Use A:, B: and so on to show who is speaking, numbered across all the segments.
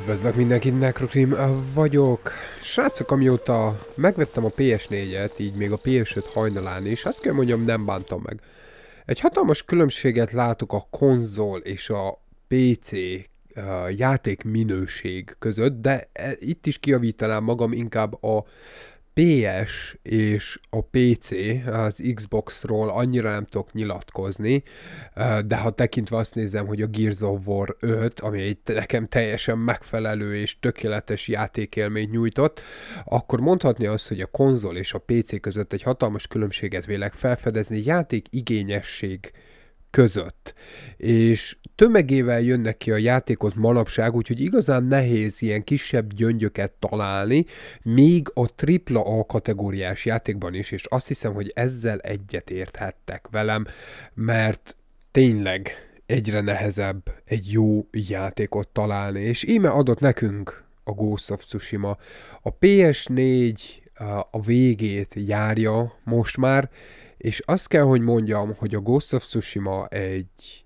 A: Üdvözlök mindenkit, Necrocrim vagyok. Srácok, amióta megvettem a PS4-et, így még a PS5 hajnalán is, azt kell mondjam, nem bántam meg. Egy hatalmas különbséget látok a konzol és a PC eh, játék minőség között, de eh, itt is kiavítanám magam, inkább a PS és a PC, az Xboxról annyira nem tudok nyilatkozni, de ha tekintve azt nézem, hogy a Gears of War 5, ami egy nekem teljesen megfelelő és tökéletes játékélményt nyújtott, akkor mondhatni azt, hogy a konzol és a PC között egy hatalmas különbséget vélek felfedezni játék igényesség között. És tömegével jönnek ki a játékot manapság, úgyhogy igazán nehéz ilyen kisebb gyöngyöket találni, még a tripla A kategóriás játékban is, és azt hiszem, hogy ezzel egyet érthettek velem, mert tényleg egyre nehezebb egy jó játékot találni, és íme adott nekünk a Ghost of Tsushima. A PS4 a végét járja most már, és azt kell, hogy mondjam, hogy a Ghost of Tsushima egy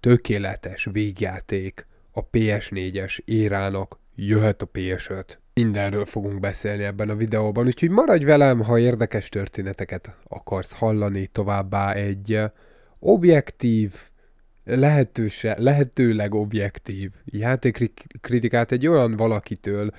A: tökéletes végjáték a PS4-es érának, jöhet a PS5. Mindenről fogunk beszélni ebben a videóban, úgyhogy maradj velem, ha érdekes történeteket akarsz hallani, továbbá egy objektív, lehetőse, lehetőleg objektív játékkritikát egy olyan valakitől,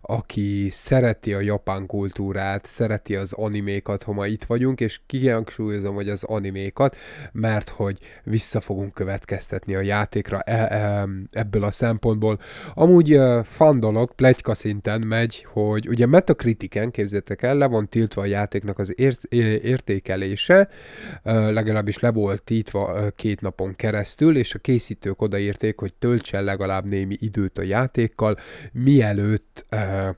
A: aki szereti a japán kultúrát, szereti az animékat, ha ma itt vagyunk, és kihangsúlyozom, hogy az animékat, mert hogy vissza fogunk következtetni a játékra e- e- ebből a szempontból. Amúgy e- fan dolog, plegyka szinten megy, hogy ugye metakritiken, képzétek el, le van tiltva a játéknak az ér- értékelése, legalábbis le volt tiltva két napon keresztül, keresztül, és a készítők odaírték, hogy töltsen legalább némi időt a játékkal, mielőtt e,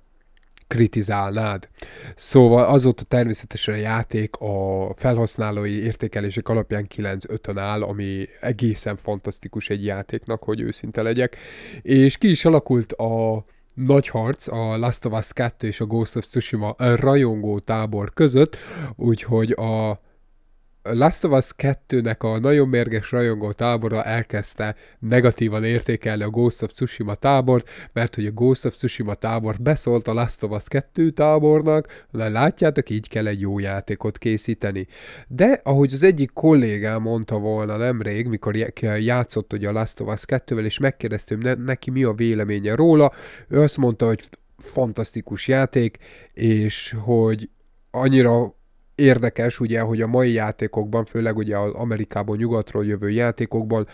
A: kritizálnád. Szóval azóta természetesen a játék a felhasználói értékelések alapján 9-5-ön áll, ami egészen fantasztikus egy játéknak, hogy őszinte legyek. És ki is alakult a nagy harc a Last of Us 2 és a Ghost of Tsushima rajongó tábor között, úgyhogy a Last of Us 2-nek a nagyon mérges rajongó tábora elkezdte negatívan értékelni a Ghost of Tsushima tábort, mert hogy a Ghost of Tsushima tábor beszólt a Last of Us 2 tábornak, de látjátok, így kell egy jó játékot készíteni. De ahogy az egyik kollégám mondta volna nemrég, mikor játszott ugye a Last of Us 2-vel, és megkérdeztem ne- neki mi a véleménye róla, ő azt mondta, hogy fantasztikus játék, és hogy annyira érdekes ugye, hogy a mai játékokban, főleg ugye az Amerikából nyugatról jövő játékokban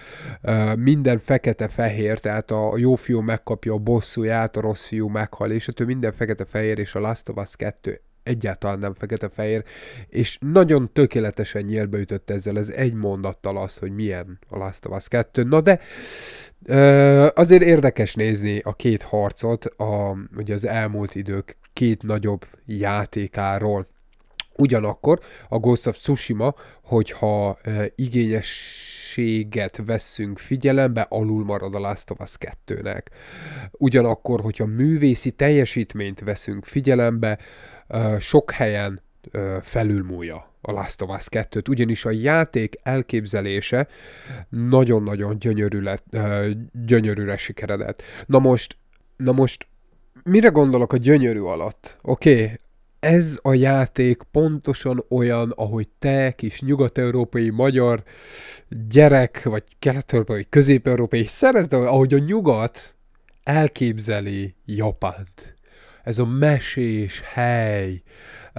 A: minden fekete-fehér, tehát a jó fiú megkapja a bosszúját, a rossz fiú meghal, és a minden fekete-fehér, és a Last of Us 2 egyáltalán nem fekete-fehér, és nagyon tökéletesen nyílbe ütött ezzel, az egy mondattal az, hogy milyen a Last of Us 2. Na de azért érdekes nézni a két harcot, a, ugye az elmúlt idők két nagyobb játékáról. Ugyanakkor a Ghost of Tsushima, hogyha e, igényességet veszünk figyelembe, alul marad a Last of Us 2-nek. Ugyanakkor, hogyha művészi teljesítményt veszünk figyelembe, e, sok helyen e, felülmúlja a Last of Us 2-t, ugyanis a játék elképzelése nagyon-nagyon gyönyörű lett, e, gyönyörűre sikeredett. Na most, na most mire gondolok a gyönyörű alatt? Oké, okay, ez a játék pontosan olyan, ahogy te, kis nyugat-európai magyar gyerek, vagy kelet-európai, közép-európai, szereted, ahogy a nyugat elképzeli Japánt. Ez a mesés hely,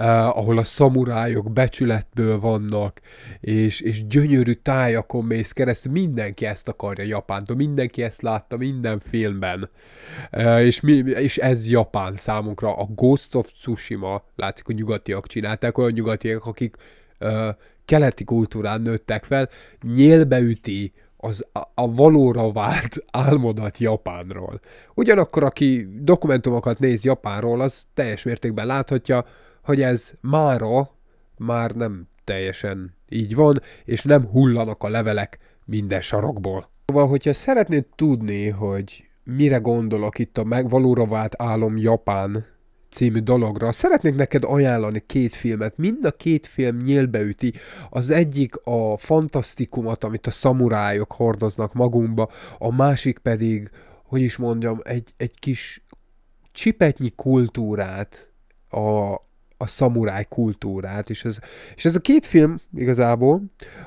A: eh, ahol a szamurájok becsületből vannak, és, és gyönyörű tájakon mész keresztül, mindenki ezt akarja Japántól, mindenki ezt látta minden filmben, eh, és, mi, és ez Japán számunkra, a Ghost of Tsushima, látszik, hogy nyugatiak csinálták, olyan nyugatiak, akik eh, keleti kultúrán nőttek fel, nyélbeüti az a valóra vált álmodat Japánról. Ugyanakkor, aki dokumentumokat néz Japánról, az teljes mértékben láthatja, hogy ez mára már nem teljesen így van, és nem hullanak a levelek minden sarokból. Szóval, hogyha szeretnéd tudni, hogy mire gondolok itt a megvalóra vált álom Japán című dologra, szeretnék neked ajánlani két filmet. Mind a két film nyélbeüti. Az egyik a fantasztikumot, amit a szamurájok hordoznak magunkba, a másik pedig, hogy is mondjam, egy, egy kis csipetnyi kultúrát a a szamuráj kultúrát, és ez, és ez a két film igazából,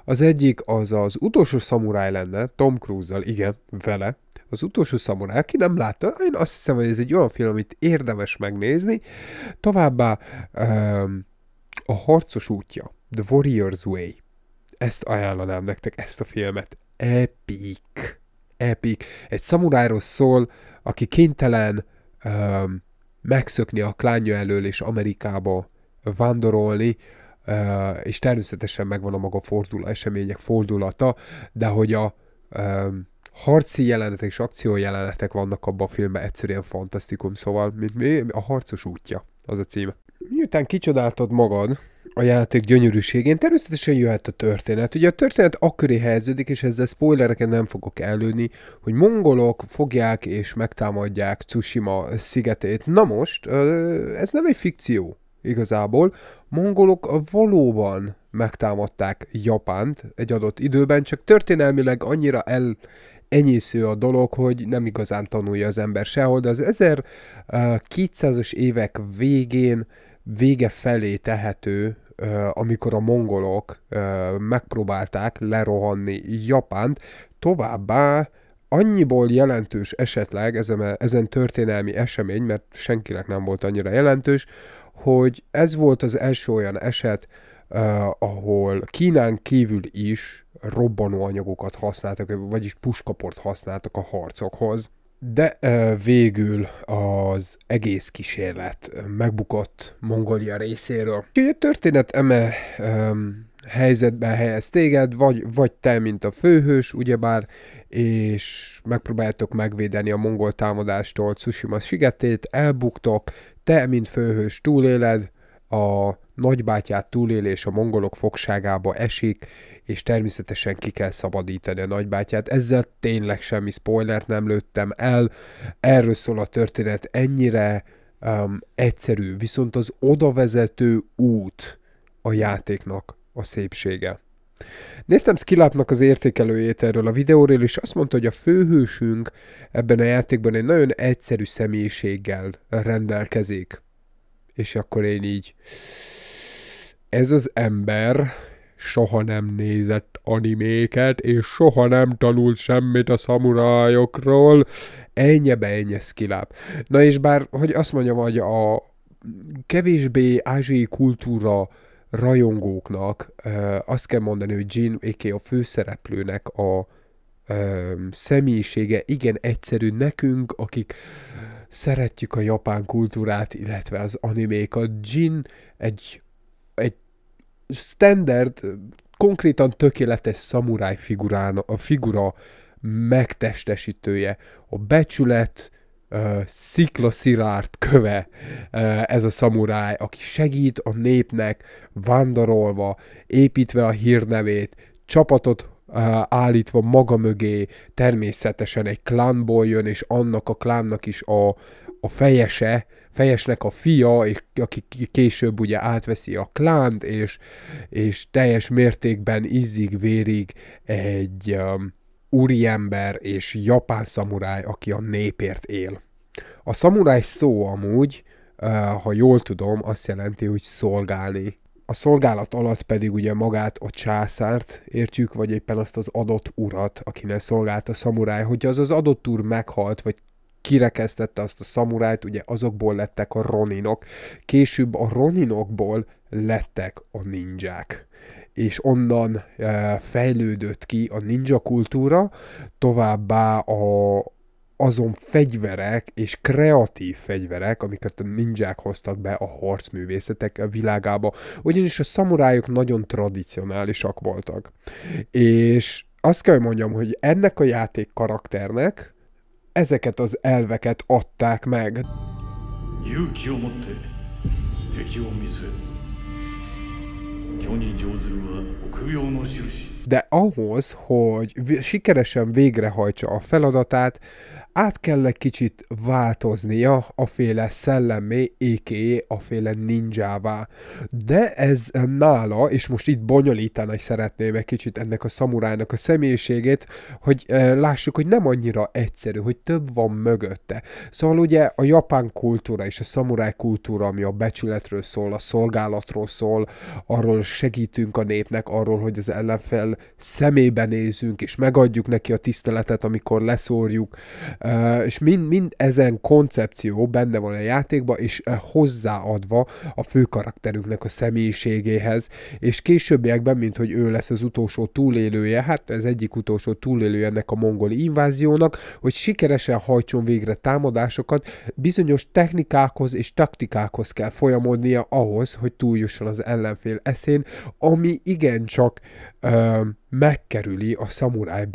A: az egyik az az utolsó szamuráj lenne, Tom Cruise-zal, igen, vele, az utolsó szamuráj, aki nem látta, én azt hiszem, hogy ez egy olyan film, amit érdemes megnézni, továbbá um, a harcos útja, The Warrior's Way, ezt ajánlanám nektek, ezt a filmet, epic, epic, egy szamurájról szól, aki kénytelen um, megszökni a klánja elől és Amerikába vándorolni, és természetesen megvan a maga fordula, események fordulata, de hogy a harci jelenetek és akció jelenetek vannak abban a filmben, egyszerűen fantasztikum, szóval mint mi, a harcos útja az a cím. Miután kicsodáltad magad, a játék gyönyörűségén. Természetesen jöhet a történet. Ugye a történet akköré helyeződik, és ezzel spoilereken nem fogok előni, hogy mongolok fogják és megtámadják Tsushima szigetét. Na most, ez nem egy fikció igazából. Mongolok valóban megtámadták Japánt egy adott időben, csak történelmileg annyira el, enyésző a dolog, hogy nem igazán tanulja az ember sehol, de az 1200-as évek végén vége felé tehető amikor a mongolok megpróbálták lerohanni Japánt, továbbá annyiból jelentős esetleg ezen, ezen történelmi esemény, mert senkinek nem volt annyira jelentős, hogy ez volt az első olyan eset, uh, ahol Kínán kívül is robbanóanyagokat használtak, vagyis puskaport használtak a harcokhoz. De végül az egész kísérlet megbukott Mongolia részéről. Úgyhogy a történet eme helyzetbe helyez téged, vagy, vagy te, mint a főhős, ugyebár, és megpróbáltok megvédeni a mongol támadástól Tsushima szigetét, elbuktok, te, mint főhős túléled, a nagybátyát túlélés a mongolok fogságába esik, és természetesen ki kell szabadítani a nagybátyát. Ezzel tényleg semmi spoilert nem lőttem el, erről szól a történet ennyire um, egyszerű, viszont az odavezető út a játéknak a szépsége. Néztem Skillapnak az értékelőjét erről a videóról, és azt mondta, hogy a főhősünk ebben a játékban egy nagyon egyszerű személyiséggel rendelkezik és akkor én így, ez az ember soha nem nézett animéket, és soha nem tanult semmit a szamurájokról, be ennyi szkiláb. Na és bár, hogy azt mondjam, hogy a kevésbé ázsiai kultúra rajongóknak azt kell mondani, hogy Jin a.k.a. a főszereplőnek a személyisége igen egyszerű nekünk, akik szeretjük a japán kultúrát, illetve az animékat. Jin egy, egy standard, konkrétan tökéletes szamuráj figurán, a figura megtestesítője, a becsület, uh, sziklaszilárd köve uh, ez a szamuráj, aki segít a népnek vándorolva, építve a hírnevét, csapatot állítva maga mögé természetesen egy klánból jön, és annak a klánnak is a, a fejese, fejesnek a fia, és aki később ugye átveszi a klánt, és, és teljes mértékben izzig vérig egy um, úriember és japán szamuráj, aki a népért él. A szamuráj szó amúgy, uh, ha jól tudom, azt jelenti, hogy szolgálni a szolgálat alatt pedig ugye magát a császárt értjük, vagy éppen azt az adott urat, akinek szolgált a szamuráj. Hogyha az az adott úr meghalt, vagy kirekesztette azt a szamurájt, ugye azokból lettek a roninok. Később a roninokból lettek a ninják és onnan e, fejlődött ki a ninja kultúra, továbbá a, azon fegyverek és kreatív fegyverek, amiket a ninják hoztak be a harcművészetek világába, ugyanis a szamurájuk nagyon tradicionálisak voltak. És azt kell, mondjam, hogy ennek a játék karakternek ezeket az elveket adták meg. De ahhoz, hogy sikeresen végrehajtsa a feladatát, át kell egy kicsit változnia a féle szellemé, éké, a féle ninjává. De ez nála, és most itt bonyolítanak szeretném egy kicsit ennek a szamurájnak a személyiségét, hogy e, lássuk, hogy nem annyira egyszerű, hogy több van mögötte. Szóval ugye a japán kultúra és a szamuráj kultúra, ami a becsületről szól, a szolgálatról szól, arról segítünk a népnek, arról, hogy az ellenfel szemébe nézünk, és megadjuk neki a tiszteletet, amikor leszórjuk, és mind, mind ezen koncepció benne van a játékba, és hozzáadva a fő karakterünknek a személyiségéhez, és későbbiekben, mint hogy ő lesz az utolsó túlélője, hát ez egyik utolsó túlélője ennek a mongoli inváziónak, hogy sikeresen hajtson végre támadásokat, bizonyos technikákhoz és taktikákhoz kell folyamodnia ahhoz, hogy túljusson az ellenfél eszén, ami igencsak ö, megkerüli a szamuráj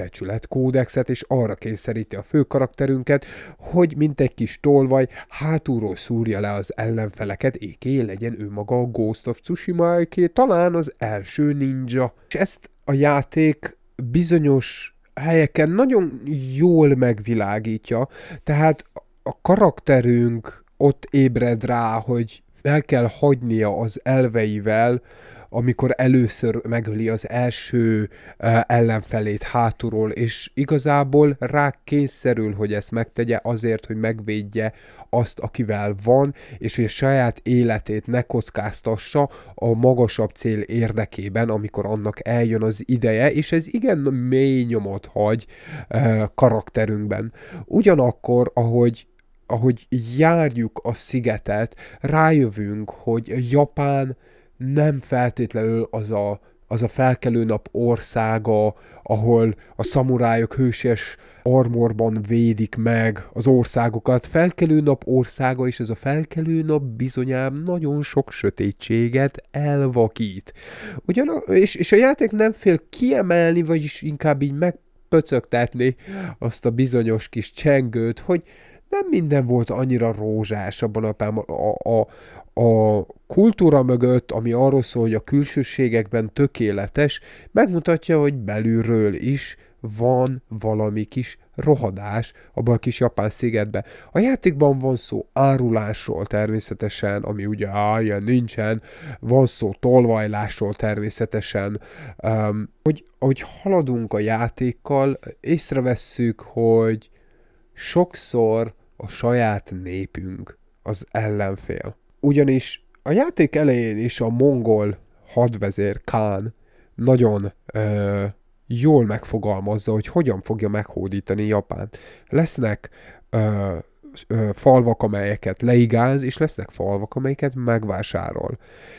A: kódexet és arra kényszeríti a karakterünket, hogy mint egy kis tolvaj hátulról szúrja le az ellenfeleket, éké legyen ő maga a Ghost of tsushima talán az első ninja. És ezt a játék bizonyos helyeken nagyon jól megvilágítja, tehát a karakterünk ott ébred rá, hogy el kell hagynia az elveivel, amikor először megöli az első eh, ellenfelét hátulról, és igazából rá kényszerül, hogy ezt megtegye azért, hogy megvédje azt, akivel van, és hogy a saját életét ne kockáztassa a magasabb cél érdekében, amikor annak eljön az ideje, és ez igen mély nyomot hagy eh, karakterünkben. Ugyanakkor, ahogy ahogy járjuk a szigetet, rájövünk, hogy Japán nem feltétlenül az a, az a felkelő nap országa, ahol a szamurájok hőses armorban védik meg az országokat. Felkelő nap országa, és ez a felkelő nap bizonyám nagyon sok sötétséget elvakít. Ugyan, és, és a játék nem fél kiemelni, vagyis inkább így meg pöcögtetni azt a bizonyos kis csengőt, hogy nem minden volt annyira rózsás abban a, a, a, a kultúra mögött, ami arról szól, hogy a külsőségekben tökéletes, megmutatja, hogy belülről is van valami kis rohadás abban a kis japán szigetben. A játékban van szó árulásról természetesen, ami ugye állja, nincsen, van szó tolvajlásról természetesen. Um, hogy, ahogy haladunk a játékkal, észrevesszük, hogy sokszor a saját népünk, az ellenfél. Ugyanis a játék elején is a mongol hadvezér Kán nagyon ö, jól megfogalmazza, hogy hogyan fogja meghódítani Japánt. Lesznek ö, ö, falvak, amelyeket leigáz, és lesznek falvak, amelyeket megvásárol.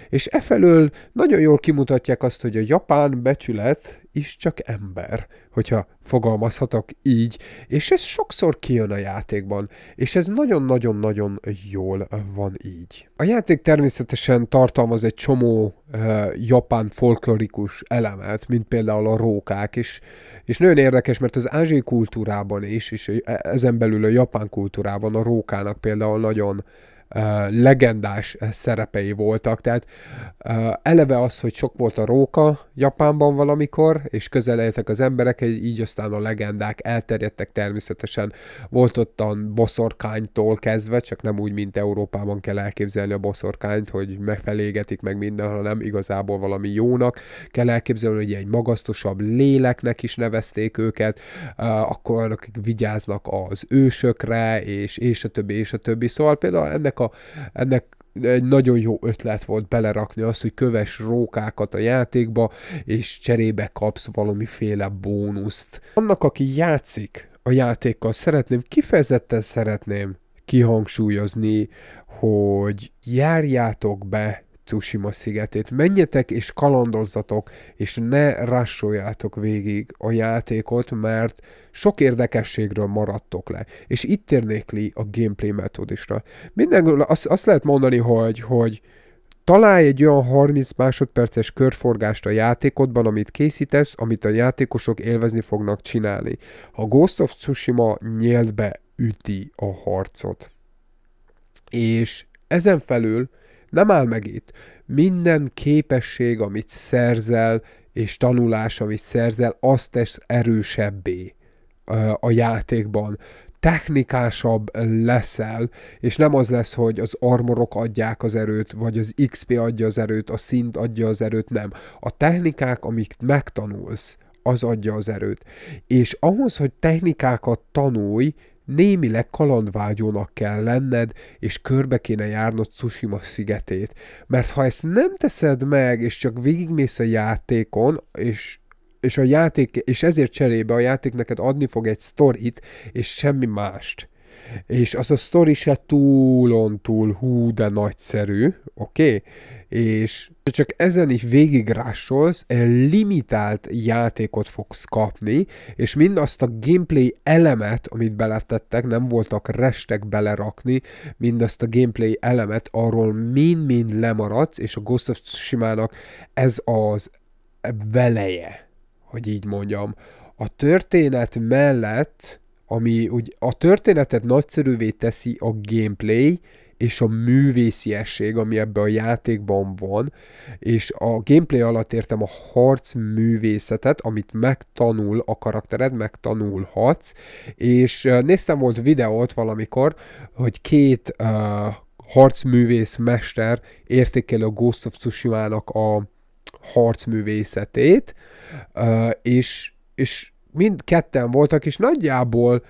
A: És e felől nagyon jól kimutatják azt, hogy a japán becsület is csak ember, hogyha fogalmazhatok így, és ez sokszor kijön a játékban, és ez nagyon-nagyon-nagyon jól van így. A játék természetesen tartalmaz egy csomó uh, japán folklorikus elemet, mint például a rókák, és, és nagyon érdekes, mert az ázsiai kultúrában is, és e-, ezen belül a japán kultúrában a rókának például nagyon uh, legendás szerepei voltak, tehát eleve az, hogy sok volt a róka Japánban valamikor, és közel az emberek, így aztán a legendák elterjedtek természetesen. Volt a boszorkánytól kezdve, csak nem úgy, mint Európában kell elképzelni a boszorkányt, hogy megfelégetik meg minden, hanem igazából valami jónak. Kell elképzelni, hogy egy magasztosabb léleknek is nevezték őket, akkor akik vigyáznak az ősökre, és, és a többi, és a többi. Szóval például ennek ennek, a, ennek egy nagyon jó ötlet volt belerakni azt, hogy köves rókákat a játékba, és cserébe kapsz valamiféle bónuszt. Annak, aki játszik a játékkal, szeretném, kifejezetten szeretném kihangsúlyozni, hogy járjátok be Cushima szigetét. Menjetek és kalandozzatok, és ne rassoljátok végig a játékot, mert sok érdekességről maradtok le. És itt érnék li a gameplay metódisra. Minden, azt, azt lehet mondani, hogy, hogy találj egy olyan 30 másodperces körforgást a játékodban, amit készítesz, amit a játékosok élvezni fognak csinálni. A Ghost of Tsushima nyílt be üti a harcot. És ezen felül nem áll meg itt. Minden képesség, amit szerzel, és tanulás, amit szerzel, azt tesz erősebbé a játékban technikásabb leszel, és nem az lesz, hogy az armorok adják az erőt, vagy az XP adja az erőt, a szint adja az erőt, nem. A technikák, amik megtanulsz, az adja az erőt. És ahhoz, hogy technikákat tanulj, némileg kalandvágyónak kell lenned, és körbe kéne járnod Tsushima szigetét. Mert ha ezt nem teszed meg, és csak végigmész a játékon, és és a játék, és ezért cserébe a játék neked adni fog egy sztorit, és semmi mást és az a sztori se túl hú, de nagyszerű, oké? Okay? És csak ezen is végigrásolsz, limitált játékot fogsz kapni, és mindazt a gameplay elemet, amit beletettek, nem voltak restek belerakni, mindazt a gameplay elemet, arról mind-mind lemaradsz, és a Ghost of Tsushima-nak ez az veleje, hogy így mondjam. A történet mellett ami úgy a történetet nagyszerűvé teszi a gameplay, és a művésziesség, ami ebben a játékban van, és a gameplay alatt értem a harc művészetet, amit megtanul a karaktered, megtanulhatsz, és néztem volt videót valamikor, hogy két uh, harcművész mester értékeli a Ghost of Tsushima-nak a harcművészetét, uh, és, és mind ketten voltak, és nagyjából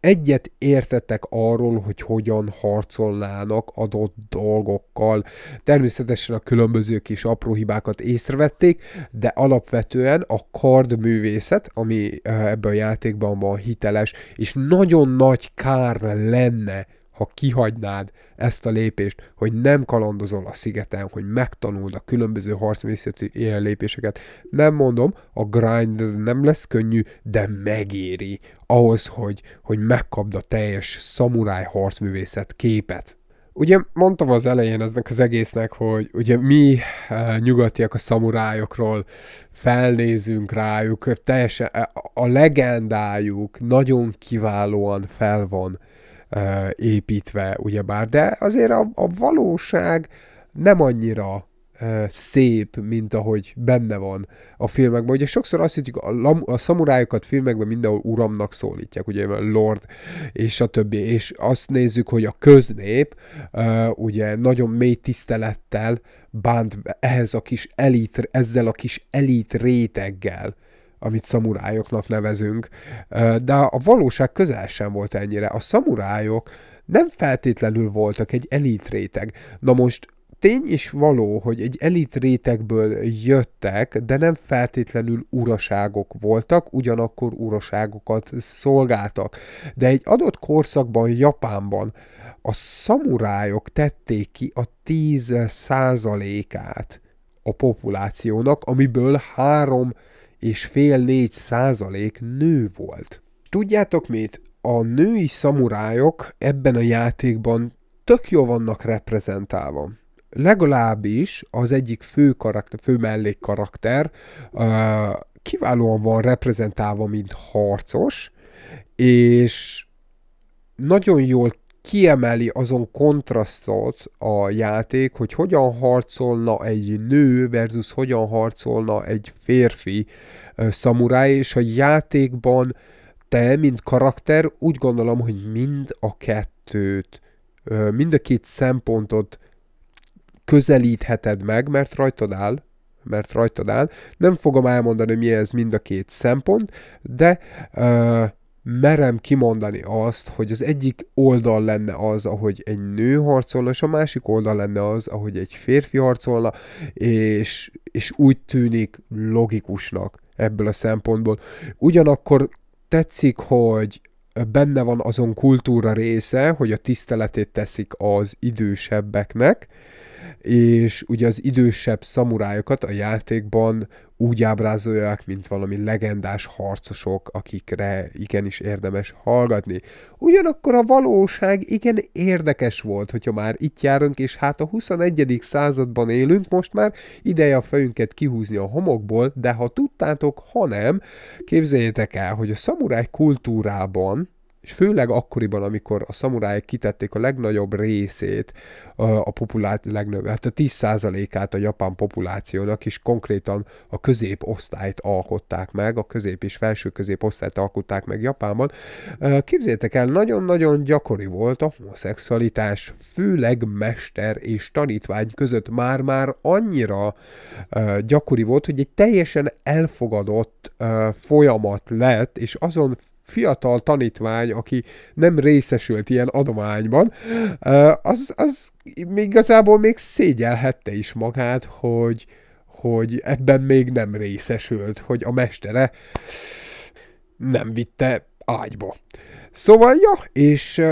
A: egyet értettek arról, hogy hogyan harcolnának adott dolgokkal. Természetesen a különböző kis apró hibákat észrevették, de alapvetően a kardművészet, ami eh, ebben a játékban van hiteles, és nagyon nagy kár lenne, ha kihagynád ezt a lépést, hogy nem kalandozol a szigeten, hogy megtanuld a különböző harcművészeti ilyen lépéseket. Nem mondom, a grind nem lesz könnyű, de megéri ahhoz, hogy, hogy megkapd a teljes szamuráj harcművészet képet. Ugye mondtam az elején eznek az egésznek, hogy ugye mi e, nyugatiak a szamurájokról felnézünk rájuk, teljesen eh, a legendájuk nagyon kiválóan fel van építve, ugyebár, de azért a, a valóság nem annyira szép, mint ahogy benne van a filmekben. Ugye sokszor azt hittük, a, lam, a szamurájokat filmekben mindenhol uramnak szólítják, ugye a lord és a többi, és azt nézzük, hogy a köznép uh, ugye nagyon mély tisztelettel bánt ehhez a kis elit, ezzel a kis elit réteggel, amit szamurájoknak nevezünk, de a valóság közel sem volt ennyire. A szamurájok nem feltétlenül voltak egy elit réteg. Na most tény is való, hogy egy elit rétegből jöttek, de nem feltétlenül uraságok voltak, ugyanakkor uraságokat szolgáltak. De egy adott korszakban Japánban a szamurájok tették ki a 10 százalékát a populációnak, amiből három és fél négy százalék nő volt. Tudjátok mit? A női szamurájok ebben a játékban tök jó vannak reprezentálva. Legalábbis az egyik fő, karakter, fő karakter uh, kiválóan van reprezentálva, mint harcos, és nagyon jól kiemeli azon kontrasztot a játék, hogy hogyan harcolna egy nő versus hogyan harcolna egy férfi szamuráj, és a játékban te, mint karakter, úgy gondolom, hogy mind a kettőt, mind a két szempontot közelítheted meg, mert rajtad áll, mert rajtad áll. Nem fogom elmondani, mi ez mind a két szempont, de uh, merem kimondani azt, hogy az egyik oldal lenne az, ahogy egy nő harcolna, és a másik oldal lenne az, ahogy egy férfi harcolna, és, és úgy tűnik logikusnak ebből a szempontból. Ugyanakkor tetszik, hogy benne van azon kultúra része, hogy a tiszteletét teszik az idősebbeknek, és ugye az idősebb szamurájokat a játékban úgy ábrázolják, mint valami legendás harcosok, akikre igenis érdemes hallgatni. Ugyanakkor a valóság igen érdekes volt, hogyha már itt járunk, és hát a 21. században élünk, most már ideje a fejünket kihúzni a homokból, de ha tudtátok, ha nem, képzeljétek el, hogy a szamuráj kultúrában, és főleg akkoriban, amikor a szamurájék kitették a legnagyobb részét a populáció legnagyobb, hát a 10%-át a japán populációnak is konkrétan a középosztályt alkották meg, a közép és felső középosztályt alkották meg Japánban. Képzétek el, nagyon-nagyon gyakori volt a homoszexualitás, főleg mester és tanítvány között már-már annyira gyakori volt, hogy egy teljesen elfogadott folyamat lett, és azon fiatal tanítvány, aki nem részesült ilyen adományban, az, az igazából még szégyelhette is magát, hogy, hogy ebben még nem részesült, hogy a mestere nem vitte ágyba. Szóval, ja, és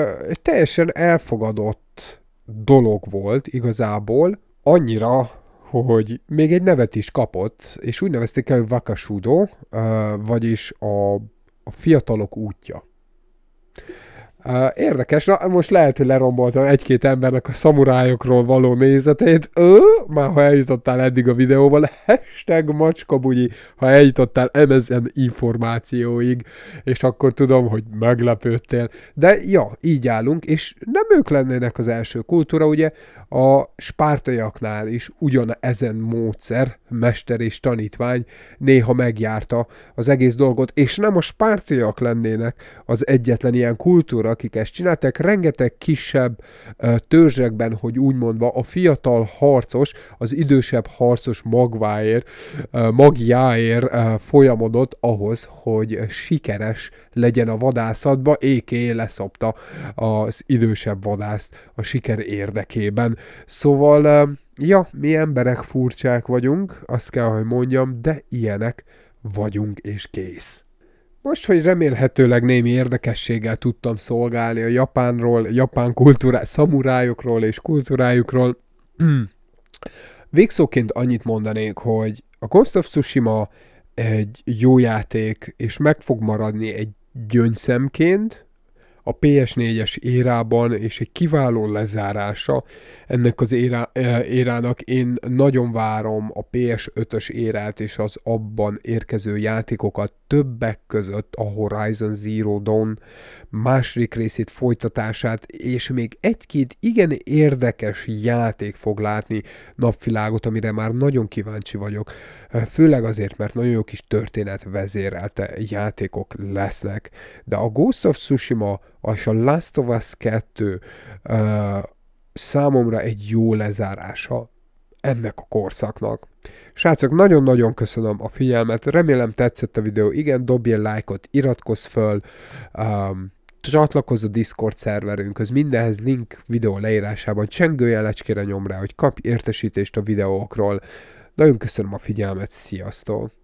A: teljesen elfogadott dolog volt igazából, annyira, hogy még egy nevet is kapott, és úgy nevezték el Vakasudo, vagyis a a fiatalok útja. Érdekes, na most lehet, hogy leromboltam egy-két embernek a szamurájokról való nézetét. Ö, már ha eljutottál eddig a videóval, hashtag macskabugyi, ha eljutottál ezen információig, és akkor tudom, hogy meglepődtél. De ja, így állunk, és nem ők lennének az első kultúra, ugye a spártaiaknál is ugyan ezen módszer, mester és tanítvány néha megjárta az egész dolgot, és nem a spártaiak lennének az egyetlen ilyen kultúra, akik ezt csináltak. rengeteg kisebb törzsekben, hogy úgy mondva, a fiatal harcos, az idősebb harcos magváért, magjáért folyamodott ahhoz, hogy sikeres legyen a vadászatba, éké leszopta az idősebb vadászt a siker érdekében. Szóval, eh, ja, mi emberek furcsák vagyunk, azt kell, hogy mondjam, de ilyenek vagyunk és kész. Most, hogy remélhetőleg némi érdekességgel tudtam szolgálni a Japánról, japán kultúrá, szamurájukról és kultúrájukról, végszóként annyit mondanék, hogy a Ghost of Tsushima egy jó játék, és meg fog maradni egy gyöngyszemként, a PS4-es érában, és egy kiváló lezárása ennek az érá, e, érának. Én nagyon várom a PS5-ös érát és az abban érkező játékokat, többek között a Horizon Zero Dawn második részét folytatását, és még egy-két igen érdekes játék fog látni napvilágot, amire már nagyon kíváncsi vagyok, e, főleg azért, mert nagyon jó kis történet vezérelte játékok lesznek. De a Ghost of Tsushima és a Last of Us 2 uh, számomra egy jó lezárása ennek a korszaknak. Srácok, nagyon-nagyon köszönöm a figyelmet, remélem tetszett a videó, igen, dobj egy lájkot, iratkozz föl, um, csatlakozz a Discord szerverünkhöz, mindenhez link videó leírásában, csengőjel lecskére nyom rá, hogy kapj értesítést a videókról. Nagyon köszönöm a figyelmet, sziasztok!